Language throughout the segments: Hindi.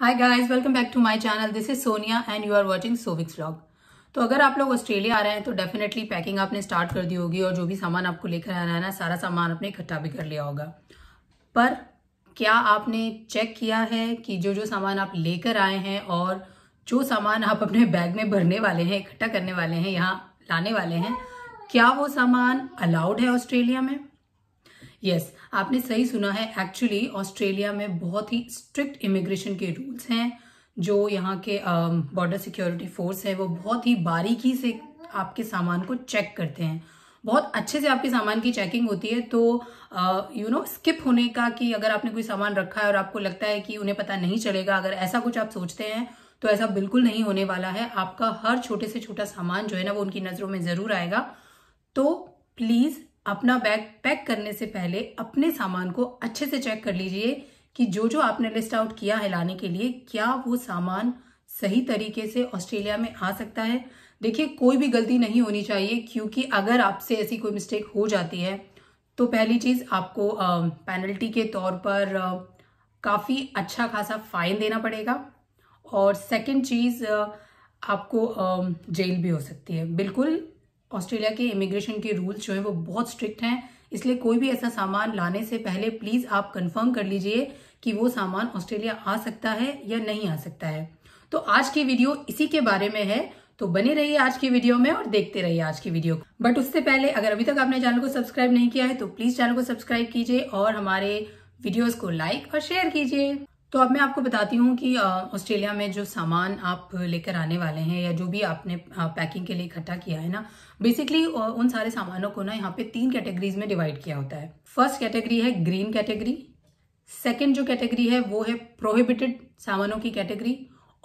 hi guys welcome back to my channel this is Sonia and you are watching Sovik's vlog तो अगर आप लोग ऑस्ट्रेलिया आ रहे हैं तो डेफिनेटली पैकिंग आपने स्टार्ट कर दी होगी और जो भी सामान आपको लेकर आना है ना सारा सामान आपने इकट्ठा भी कर लिया होगा पर क्या आपने चेक किया है कि जो जो सामान आप लेकर आए हैं और जो सामान आप अपने बैग में भरने वाले हैं इकट्ठा करने वाले हैं यहाँ लाने वाले हैं क्या वो सामान अलाउड है ऑस्ट्रेलिया में यस yes, आपने सही सुना है एक्चुअली ऑस्ट्रेलिया में बहुत ही स्ट्रिक्ट इमिग्रेशन के रूल्स हैं जो यहाँ के बॉर्डर सिक्योरिटी फोर्स है वो बहुत ही बारीकी से आपके सामान को चेक करते हैं बहुत अच्छे से आपके सामान की चेकिंग होती है तो यू नो स्किप होने का कि अगर आपने कोई सामान रखा है और आपको लगता है कि उन्हें पता नहीं चलेगा अगर ऐसा कुछ आप सोचते हैं तो ऐसा बिल्कुल नहीं होने वाला है आपका हर छोटे से छोटा सामान जो है ना वो उनकी नज़रों में ज़रूर आएगा तो प्लीज़ अपना बैग पैक करने से पहले अपने सामान को अच्छे से चेक कर लीजिए कि जो जो आपने लिस्ट आउट किया है लाने के लिए क्या वो सामान सही तरीके से ऑस्ट्रेलिया में आ सकता है देखिए कोई भी गलती नहीं होनी चाहिए क्योंकि अगर आपसे ऐसी कोई मिस्टेक हो जाती है तो पहली चीज़ आपको पेनल्टी के तौर पर काफ़ी अच्छा खासा फाइन देना पड़ेगा और सेकंड चीज़ आपको जेल भी हो सकती है बिल्कुल ऑस्ट्रेलिया के इमिग्रेशन के रूल्स जो हैं वो बहुत स्ट्रिक्ट हैं इसलिए कोई भी ऐसा सामान लाने से पहले प्लीज आप कंफर्म कर लीजिए कि वो सामान ऑस्ट्रेलिया आ सकता है या नहीं आ सकता है तो आज की वीडियो इसी के बारे में है तो बने रहिए आज की वीडियो में और देखते रहिए आज की वीडियो बट उससे पहले अगर अभी तक आपने चैनल को सब्सक्राइब नहीं किया है तो प्लीज चैनल को सब्सक्राइब कीजिए और हमारे वीडियोस को लाइक और शेयर कीजिए तो अब मैं आपको बताती हूँ कि ऑस्ट्रेलिया में जो सामान आप लेकर आने वाले हैं या जो भी आपने पैकिंग के लिए इकट्ठा किया है ना बेसिकली उन सारे सामानों को ना यहाँ पे तीन कैटेगरीज में डिवाइड किया होता है फर्स्ट कैटेगरी है ग्रीन कैटेगरी सेकेंड जो कैटेगरी है वो है प्रोहिबिटेड सामानों की कैटेगरी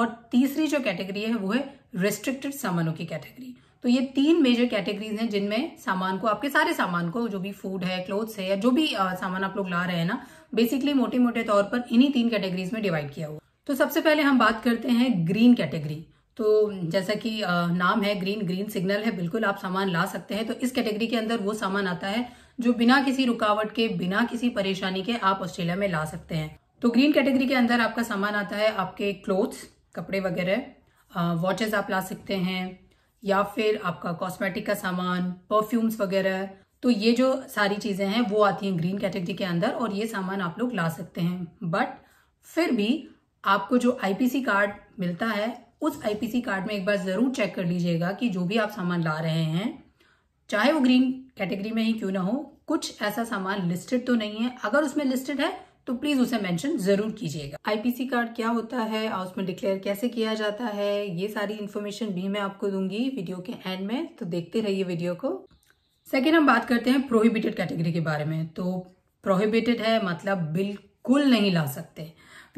और तीसरी जो कैटेगरी है वो है रेस्ट्रिक्टेड सामानों की कैटेगरी तो ये तीन मेजर कैटेगरीज हैं जिनमें सामान को आपके सारे सामान को जो भी फूड है क्लोथ्स है या जो भी सामान आप लोग ला रहे हैं ना बेसिकली मोटे मोटे तौर पर इन्हीं तीन कैटेगरीज में डिवाइड किया हुआ तो सबसे पहले हम बात करते हैं ग्रीन कैटेगरी तो जैसा कि नाम है ग्रीन ग्रीन सिग्नल है बिल्कुल आप सामान ला सकते हैं तो इस कैटेगरी के अंदर वो सामान आता है जो बिना किसी रुकावट के बिना किसी परेशानी के आप ऑस्ट्रेलिया में ला सकते हैं तो ग्रीन कैटेगरी के अंदर आपका सामान आता है आपके क्लोथ्स कपड़े वगैरह वॉचेस आप ला सकते हैं या फिर आपका कॉस्मेटिक का सामान परफ्यूम्स वगैरह तो ये जो सारी चीज़ें हैं वो आती हैं ग्रीन कैटेगरी के अंदर और ये सामान आप लोग ला सकते हैं बट फिर भी आपको जो आईपीसी कार्ड मिलता है उस आईपीसी कार्ड में एक बार ज़रूर चेक कर लीजिएगा कि जो भी आप सामान ला रहे हैं चाहे वो ग्रीन कैटेगरी में ही क्यों ना हो कुछ ऐसा सामान लिस्टेड तो नहीं है अगर उसमें लिस्टेड है तो प्लीज उसे मेंशन जरूर कीजिएगा आईपीसी कार्ड क्या होता है और उसमें डिक्लेयर कैसे किया जाता है ये सारी इन्फॉर्मेशन भी मैं आपको दूंगी वीडियो के एंड में तो देखते रहिए वीडियो को सेकेंड हम बात करते हैं प्रोहिबिटेड कैटेगरी के बारे में तो प्रोहिबिटेड है मतलब बिल्कुल नहीं ला सकते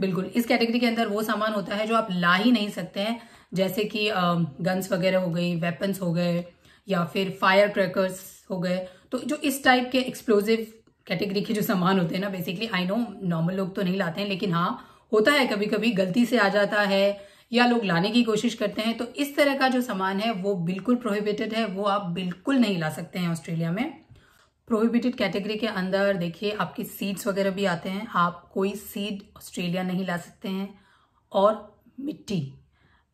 बिल्कुल इस कैटेगरी के अंदर वो सामान होता है जो आप ला ही नहीं सकते हैं जैसे कि गन्स वगैरह हो गई वेपन्स हो गए या फिर फायर क्रैकर्स हो गए तो जो इस टाइप के एक्सप्लोजिव कैटेगरी के जो सामान होते हैं ना बेसिकली आई नो नॉर्मल लोग तो नहीं लाते हैं लेकिन हाँ होता है कभी कभी गलती से आ जाता है या लोग लाने की कोशिश करते हैं तो इस तरह का जो सामान है वो बिल्कुल प्रोहिबिटेड है वो आप बिल्कुल नहीं ला सकते हैं ऑस्ट्रेलिया में प्रोहिबिटेड कैटेगरी के अंदर देखिए आपके सीड्स वगैरह भी आते हैं आप कोई सीड ऑस्ट्रेलिया नहीं ला सकते हैं और मिट्टी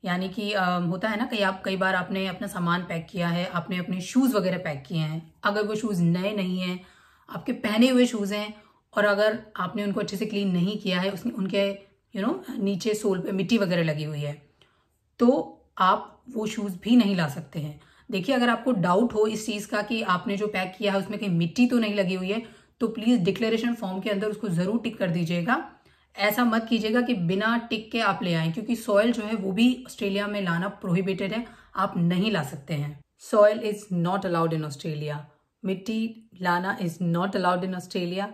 यानी कि होता है ना कई आप कई बार आपने अपना सामान पैक किया है आपने अपने शूज़ वगैरह पैक किए हैं अगर वो शूज़ नए नहीं हैं आपके पहने हुए शूज़ हैं और अगर आपने उनको अच्छे से क्लीन नहीं किया है उसने उनके यू नो नीचे सोल पे मिट्टी वगैरह लगी हुई है तो आप वो शूज़ भी नहीं ला सकते हैं देखिए अगर आपको डाउट हो इस चीज़ का कि आपने जो पैक किया है उसमें कहीं मिट्टी तो नहीं लगी हुई है तो प्लीज़ डिक्लेरेशन फॉर्म के अंदर उसको ज़रूर टिक कर दीजिएगा ऐसा मत कीजिएगा कि बिना टिक के आप ले आए क्योंकि सॉयल जो है वो भी ऑस्ट्रेलिया में लाना प्रोहिबिटेड है आप नहीं ला सकते हैं soil is not allowed in Australia मिट्टी लाना is not allowed in Australia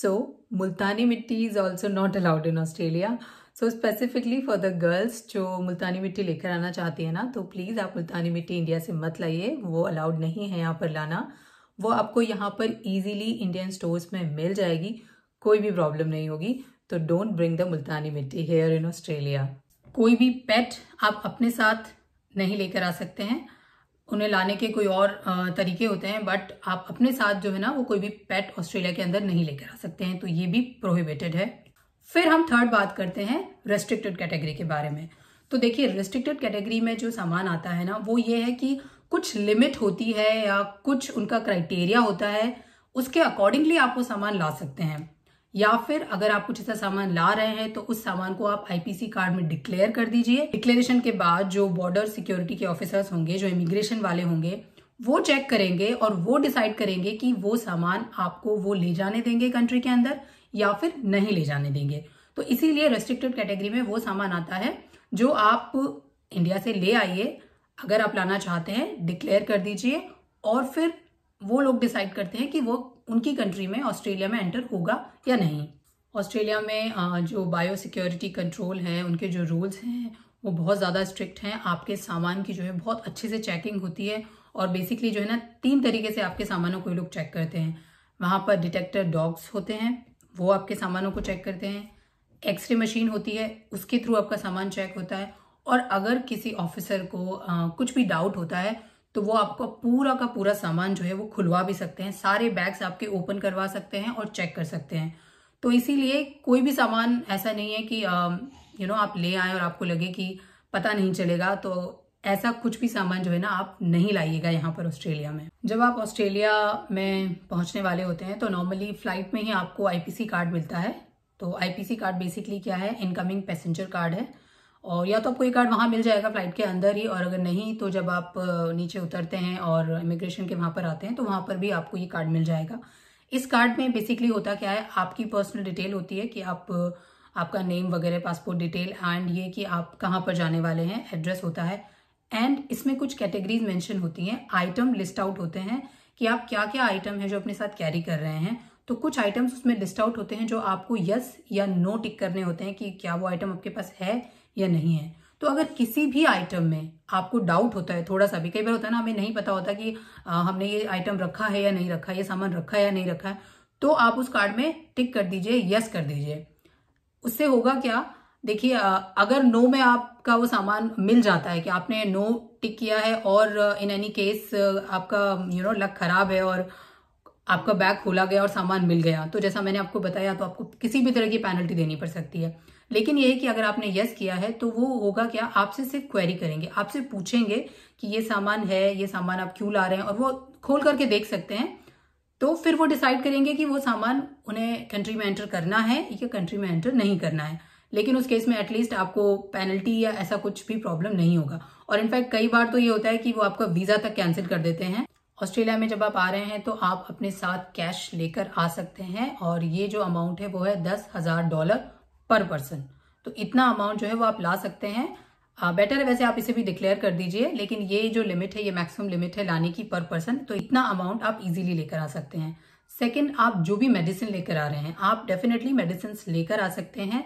so Multani mitti is also not allowed in Australia so specifically for the girls जो मुल्तानी मिट्टी लेकर आना चाहती है ना तो प्लीज़ आप मुल्तानी मिट्टी इंडिया से मत लाइए वो अलाउड नहीं है यहाँ पर लाना वो आपको यहाँ पर इजीली इंडियन स्टोर्स में मिल जाएगी कोई भी प्रॉब्लम नहीं होगी तो डोंट ब्रिंग द मुल्तानी मिट्टी हेयर इन ऑस्ट्रेलिया कोई भी पेट आप अपने साथ नहीं लेकर आ सकते हैं उन्हें लाने के कोई और तरीके होते हैं बट आप अपने साथ जो है ना वो कोई भी पेट ऑस्ट्रेलिया के अंदर नहीं लेकर आ सकते हैं तो ये भी प्रोहिबिटेड है फिर हम थर्ड बात करते हैं रेस्ट्रिक्टेड कैटेगरी के बारे में तो देखिए रेस्ट्रिक्टेड कैटेगरी में जो सामान आता है ना वो ये है कि कुछ लिमिट होती है या कुछ उनका क्राइटेरिया होता है उसके अकॉर्डिंगली आप वो सामान ला सकते हैं या फिर अगर आप कुछ ऐसा सामान ला रहे हैं तो उस सामान को आप आईपीसी कार्ड में डिक्लेयर कर दीजिए डिक्लेरेशन के बाद जो बॉर्डर सिक्योरिटी के ऑफिसर्स होंगे जो इमिग्रेशन वाले होंगे वो चेक करेंगे और वो डिसाइड करेंगे कि वो सामान आपको वो ले जाने देंगे कंट्री के अंदर या फिर नहीं ले जाने देंगे तो इसीलिए रेस्ट्रिक्टेड कैटेगरी में वो सामान आता है जो आप इंडिया से ले आइए अगर आप लाना चाहते हैं डिक्लेयर कर दीजिए और फिर वो लोग डिसाइड करते हैं कि वो उनकी कंट्री में ऑस्ट्रेलिया में एंटर होगा या नहीं ऑस्ट्रेलिया में जो बायो सिक्योरिटी कंट्रोल है उनके जो रूल्स हैं वो बहुत ज़्यादा स्ट्रिक्ट हैं आपके सामान की जो है बहुत अच्छे से चेकिंग होती है और बेसिकली जो है ना तीन तरीके से आपके सामानों को लोग चेक करते हैं वहाँ पर डिटेक्टर डॉग्स होते हैं वो आपके सामानों को चेक करते हैं एक्सरे मशीन होती है उसके थ्रू आपका सामान चेक होता है और अगर किसी ऑफिसर को आ, कुछ भी डाउट होता है तो वो आपका पूरा का पूरा सामान जो है वो खुलवा भी सकते हैं सारे बैग्स आपके ओपन करवा सकते हैं और चेक कर सकते हैं तो इसीलिए कोई भी सामान ऐसा नहीं है कि यू नो आप ले आए और आपको लगे कि पता नहीं चलेगा तो ऐसा कुछ भी सामान जो है ना आप नहीं लाइएगा यहाँ पर ऑस्ट्रेलिया में जब आप ऑस्ट्रेलिया में पहुँचने वाले होते हैं तो नॉर्मली फ्लाइट में ही आपको आईपीसी कार्ड मिलता है तो आईपीसी कार्ड बेसिकली क्या है इनकमिंग पैसेंजर कार्ड है और या तो आपको ये कार्ड वहाँ मिल जाएगा फ्लाइट के अंदर ही और अगर नहीं तो जब आप नीचे उतरते हैं और इमिग्रेशन के वहाँ पर आते हैं तो वहाँ पर भी आपको ये कार्ड मिल जाएगा इस कार्ड में बेसिकली होता क्या है आपकी पर्सनल डिटेल होती है कि आप आपका नेम वगैरह पासपोर्ट डिटेल एंड ये कि आप कहाँ पर जाने वाले हैं एड्रेस होता है एंड इसमें कुछ कैटेगरीज मैंशन होती हैं आइटम लिस्ट आउट होते हैं कि आप क्या क्या आइटम है जो अपने साथ कैरी कर रहे हैं तो कुछ आइटम्स उसमें लिस्ट आउट होते हैं जो आपको यस या नो टिक करने होते हैं कि क्या वो आइटम आपके पास है या नहीं है तो अगर किसी भी आइटम में आपको डाउट होता है थोड़ा सा भी कई बार होता है ना हमें नहीं पता होता कि आ, हमने ये आइटम रखा है या नहीं रखा ये सामान रखा है या नहीं रखा है तो आप उस कार्ड में टिक कर दीजिए यस कर दीजिए उससे होगा क्या देखिए अगर नो में आपका वो सामान मिल जाता है कि आपने नो टिक किया है और इन एनी केस आपका यू नो लक खराब है और आपका बैग खोला गया और सामान मिल गया तो जैसा मैंने आपको बताया तो आपको किसी भी तरह की पेनल्टी देनी पड़ सकती है लेकिन ये कि अगर आपने यस किया है तो वो होगा क्या आपसे सिर्फ क्वेरी करेंगे आपसे पूछेंगे कि ये सामान है ये सामान आप क्यों ला रहे हैं और वो खोल करके देख सकते हैं तो फिर वो डिसाइड करेंगे कि वो सामान उन्हें कंट्री में एंटर करना है या कंट्री में एंटर नहीं करना है लेकिन उस केस में एटलीस्ट आपको पेनल्टी या ऐसा कुछ भी प्रॉब्लम नहीं होगा और इनफैक्ट कई बार तो ये होता है कि वो आपका वीज़ा तक कैंसिल कर देते हैं ऑस्ट्रेलिया में जब आप आ रहे हैं तो आप अपने साथ कैश लेकर आ सकते हैं और ये जो अमाउंट है वो है दस हज़ार डॉलर पर पर्सन तो इतना अमाउंट जो है वो आप ला सकते हैं आ, बेटर है वैसे आप इसे भी डिक्लेयर कर दीजिए लेकिन ये जो लिमिट है ये मैक्सिमम लिमिट है लाने की पर पर्सन तो इतना अमाउंट आप इजीली लेकर आ सकते हैं सेकंड आप जो भी मेडिसिन लेकर आ रहे हैं आप डेफिनेटली मेडिसिन लेकर आ सकते हैं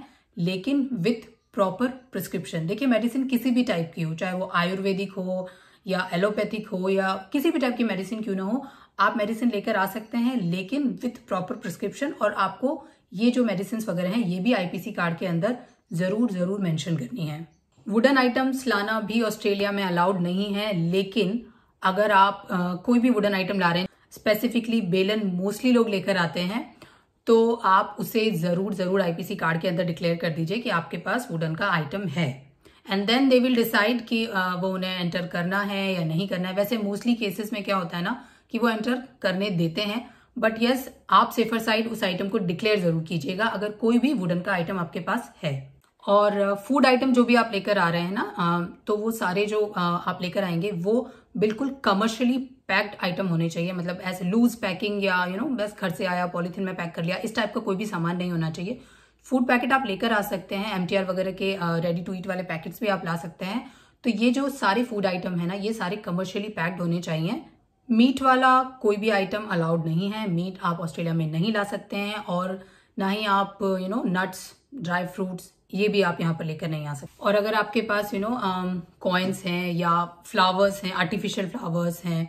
लेकिन विथ प्रॉपर प्रिस्क्रिप्शन देखिए मेडिसिन किसी भी टाइप की हो चाहे वो आयुर्वेदिक हो या एलोपैथिक हो या किसी भी टाइप की मेडिसिन क्यों ना हो आप मेडिसिन लेकर आ सकते हैं लेकिन विथ प्रॉपर प्रिस्क्रिप्शन और आपको ये जो मेडिसिन वगैरह हैं ये भी आईपीसी कार्ड के अंदर जरूर जरूर मेंशन करनी है वुडन आइटम्स लाना भी ऑस्ट्रेलिया में अलाउड नहीं है लेकिन अगर आप आ, कोई भी वुडन आइटम ला रहे हैं स्पेसिफिकली बेलन मोस्टली लोग लेकर आते हैं तो आप उसे जरूर जरूर आईपीसी कार्ड के अंदर डिक्लेयर कर दीजिए कि आपके पास वुडन का आइटम है and then they will decide कि वो उन्हें एंटर करना है या नहीं करना है वैसे मोस्टली केसेस में क्या होता है ना कि वो एंटर करने देते हैं बट यस yes, आप सेफर साइड उस आइटम को डिक्लेयर जरूर कीजिएगा अगर कोई भी वुडन का आइटम आपके पास है और फूड uh, आइटम जो भी आप लेकर आ रहे हैं ना uh, तो वो सारे जो uh, आप लेकर आएंगे वो बिल्कुल कमर्शियली पैक्ड आइटम होने चाहिए मतलब एज लूज पैकिंग या यू नो बस घर से आया पॉलीथिन में पैक कर लिया इस टाइप का कोई भी सामान नहीं होना चाहिए फूड पैकेट आप लेकर आ सकते हैं एम वगैरह के रेडी टू ईट वाले पैकेट्स भी आप ला सकते हैं तो ये जो सारे फूड आइटम है ना ये सारे कमर्शियली पैक्ड होने चाहिए मीट वाला कोई भी आइटम अलाउड नहीं है मीट आप ऑस्ट्रेलिया में नहीं ला सकते हैं और ना ही आप you know nuts dry fruits ये भी आप यहाँ पर लेकर नहीं आ सकते और अगर आपके पास यू नो कॉइन्स हैं या फ्लावर्स हैं आर्टिफिशियल फ्लावर्स हैं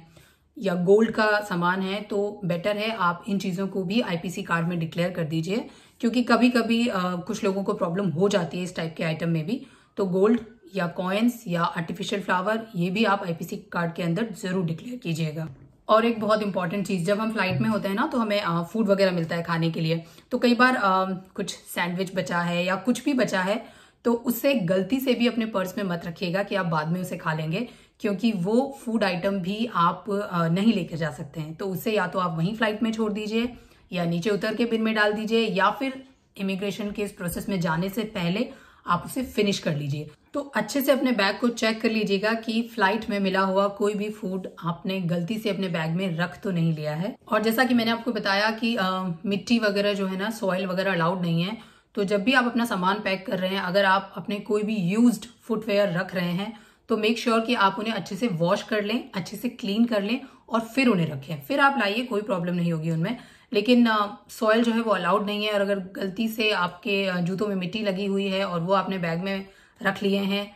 या गोल्ड का सामान है तो बेटर है आप इन चीज़ों को भी आईपीसी कार्ड में डिक्लेयर कर दीजिए क्योंकि कभी कभी आ, कुछ लोगों को प्रॉब्लम हो जाती है इस टाइप के आइटम में भी तो गोल्ड या कॉइन्स या आर्टिफिशियल फ्लावर ये भी आप आईपीसी कार्ड के अंदर जरूर डिक्लेयर कीजिएगा और एक बहुत इंपॉर्टेंट चीज़ जब हम फ्लाइट में होते हैं ना तो हमें फूड वगैरह मिलता है खाने के लिए तो कई बार आ, कुछ सैंडविच बचा है या कुछ भी बचा है तो उससे गलती से भी अपने पर्स में मत रखिएगा कि आप बाद में उसे खा लेंगे क्योंकि वो फूड आइटम भी आप नहीं लेकर जा सकते हैं तो उसे या तो आप वहीं फ्लाइट में छोड़ दीजिए या नीचे उतर के बिन में डाल दीजिए या फिर इमिग्रेशन के इस प्रोसेस में जाने से पहले आप उसे फिनिश कर लीजिए तो अच्छे से अपने बैग को चेक कर लीजिएगा कि फ्लाइट में मिला हुआ कोई भी फूड आपने गलती से अपने बैग में रख तो नहीं लिया है और जैसा कि मैंने आपको बताया कि आ, मिट्टी वगैरह जो है ना सॉइल वगैरह अलाउड नहीं है तो जब भी आप अपना सामान पैक कर रहे हैं अगर आप अपने कोई भी यूज फुटवेयर रख रहे हैं तो मेक श्योर sure कि आप उन्हें अच्छे से वॉश कर लें अच्छे से क्लीन कर लें और फिर उन्हें रखें फिर आप लाइए कोई प्रॉब्लम नहीं होगी उनमें लेकिन सॉयल जो है वो अलाउड नहीं है और अगर गलती से आपके जूतों में मिट्टी लगी हुई है और वो आपने बैग में रख लिए हैं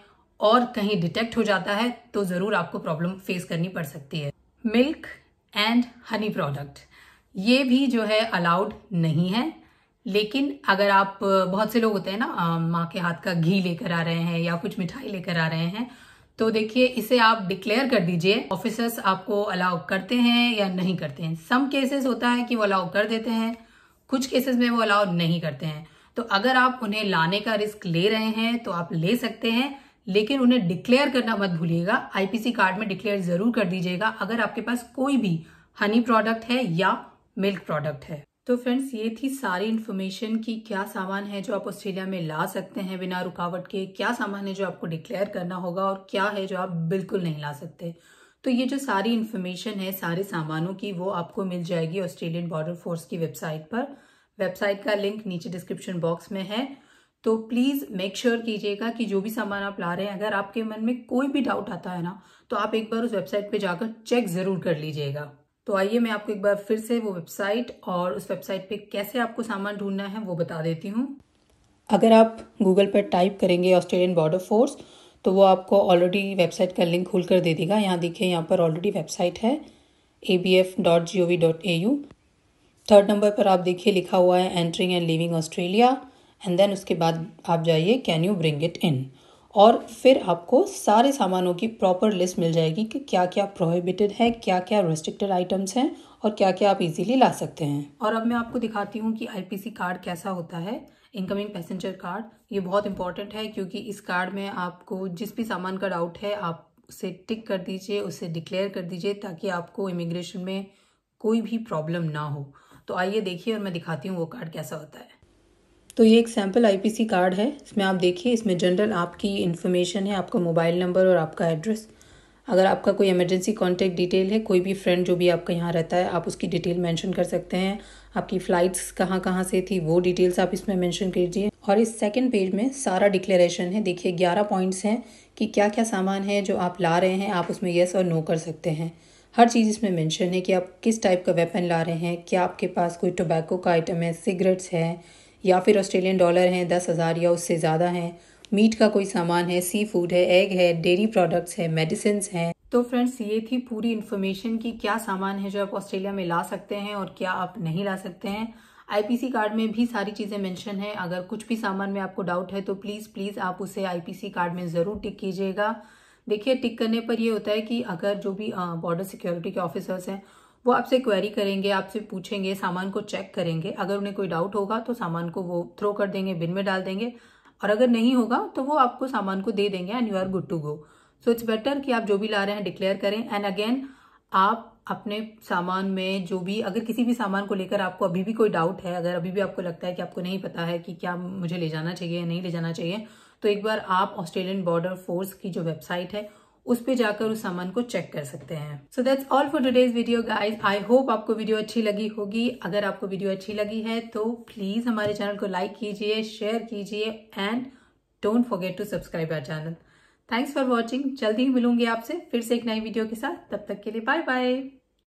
और कहीं डिटेक्ट हो जाता है तो ज़रूर आपको प्रॉब्लम फेस करनी पड़ सकती है मिल्क एंड हनी प्रोडक्ट ये भी जो है अलाउड नहीं है लेकिन अगर आप बहुत से लोग होते हैं ना माँ के हाथ का घी लेकर आ रहे हैं या कुछ मिठाई लेकर आ रहे हैं तो देखिए इसे आप डिक्लेयर कर दीजिए ऑफिसर्स आपको अलाउ करते हैं या नहीं करते हैं सम केसेस होता है कि वो अलाउ कर देते हैं कुछ केसेस में वो अलाउ नहीं करते हैं तो अगर आप उन्हें लाने का रिस्क ले रहे हैं तो आप ले सकते हैं लेकिन उन्हें डिक्लेयर करना मत भूलिएगा आईपीसी कार्ड में डिक्लेयर जरूर कर दीजिएगा अगर आपके पास कोई भी हनी प्रोडक्ट है या मिल्क प्रोडक्ट है तो फ्रेंड्स ये थी सारी इन्फॉर्मेशन कि क्या सामान है जो आप ऑस्ट्रेलिया में ला सकते हैं बिना रुकावट के क्या सामान है जो आपको डिक्लेयर करना होगा और क्या है जो आप बिल्कुल नहीं ला सकते तो ये जो सारी इन्फॉर्मेशन है सारे सामानों की वो आपको मिल जाएगी ऑस्ट्रेलियन बॉर्डर फोर्स की वेबसाइट पर वेबसाइट का लिंक नीचे डिस्क्रिप्शन बॉक्स में है तो प्लीज़ मेक श्योर कीजिएगा कि जो भी सामान आप ला रहे हैं अगर आपके मन में कोई भी डाउट आता है ना तो आप एक बार उस वेबसाइट पे जाकर चेक ज़रूर कर लीजिएगा तो आइए मैं आपको एक बार फिर से वो वेबसाइट और उस वेबसाइट पे कैसे आपको सामान ढूंढना है वो बता देती हूँ अगर आप गूगल पर टाइप करेंगे ऑस्ट्रेलियन बॉर्डर फोर्स तो वो आपको ऑलरेडी वेबसाइट का लिंक खोल कर दे देगा यहाँ देखिए यहाँ पर ऑलरेडी वेबसाइट है A B F dot G O V dot A U third number पर आप देखिए लिखा हुआ है entering and living Australia and then उसके बाद आप जाइए can you bring it in और फिर आपको सारे सामानों की प्रॉपर लिस्ट मिल जाएगी कि क्या क्या प्रोहिबिटेड है क्या क्या रेस्ट्रिक्टेड आइटम्स हैं और क्या क्या आप इजीली ला सकते हैं और अब मैं आपको दिखाती हूँ कि आईपीसी कार्ड कैसा होता है इनकमिंग पैसेंजर कार्ड ये बहुत इंपॉर्टेंट है क्योंकि इस कार्ड में आपको जिस भी सामान का डाउट है आप उसे टिक कर दीजिए उसे डिक्लेयर कर दीजिए ताकि आपको इमिग्रेशन में कोई भी प्रॉब्लम ना हो तो आइए देखिए और मैं दिखाती हूँ वो कार्ड कैसा होता है तो ये एक सैम्पल आईपीसी कार्ड है इसमें आप देखिए इसमें जनरल आपकी इन्फॉर्मेशन है आपका मोबाइल नंबर और आपका एड्रेस अगर आपका कोई इमरजेंसी कॉन्टैक्ट डिटेल है कोई भी फ्रेंड जो भी आपका यहाँ रहता है आप उसकी डिटेल मेंशन कर सकते हैं आपकी फ़्लाइट्स कहाँ कहाँ से थी वो डिटेल्स आप इसमें मेंशन कीजिए और इस सेकंड पेज में सारा डिक्लेरेशन है देखिए ग्यारह पॉइंट्स हैं कि क्या क्या सामान है जो आप ला रहे हैं आप उसमें येस और नो कर सकते हैं हर चीज़ इसमें मेंशन है कि आप किस टाइप का वेपन ला रहे हैं क्या आपके पास कोई टोबैको का आइटम है सिगरेट्स है या फिर ऑस्ट्रेलियन डॉलर हैं दस हज़ार या उससे ज़्यादा हैं मीट का कोई सामान है सी फूड है एग है डेयरी प्रोडक्ट्स है मेडिसिन हैं तो फ्रेंड्स ये थी पूरी इन्फॉर्मेशन की क्या सामान है जो आप ऑस्ट्रेलिया में ला सकते हैं और क्या आप नहीं ला सकते हैं आईपीसी कार्ड में भी सारी चीज़ें मेंशन है अगर कुछ भी सामान में आपको डाउट है तो प्लीज़ प्लीज़ आप उसे आईपीसी कार्ड में ज़रूर टिक कीजिएगा देखिए टिक करने पर ये होता है कि अगर जो भी बॉर्डर सिक्योरिटी के ऑफिसर्स हैं वो आपसे क्वेरी करेंगे आपसे पूछेंगे सामान को चेक करेंगे अगर उन्हें कोई डाउट होगा तो सामान को वो थ्रो कर देंगे बिन में डाल देंगे और अगर नहीं होगा तो वो आपको सामान को दे देंगे and you are good to go so it's better कि आप जो भी ला रहे हैं डिक्लेयर करें एंड अगेन आप अपने सामान में जो भी अगर किसी भी सामान को लेकर आपको अभी भी कोई डाउट है अगर अभी भी आपको लगता है कि आपको नहीं पता है कि क्या मुझे ले जाना चाहिए या नहीं ले जाना चाहिए तो एक बार आप ऑस्ट्रेलियन बॉर्डर फोर्स की जो वेबसाइट है उस पे जाकर उस सामान को चेक कर सकते हैं so that's all for today's video guys I hope आपको वीडियो अच्छी लगी होगी अगर आपको वीडियो अच्छी लगी है तो प्लीज हमारे चैनल को लाइक कीजिए शेयर कीजिए and don't forget to subscribe our channel thanks for watching जल्दी ही मिलूंगी आपसे फिर से एक नई वीडियो के साथ तब तक के लिए बाय बाय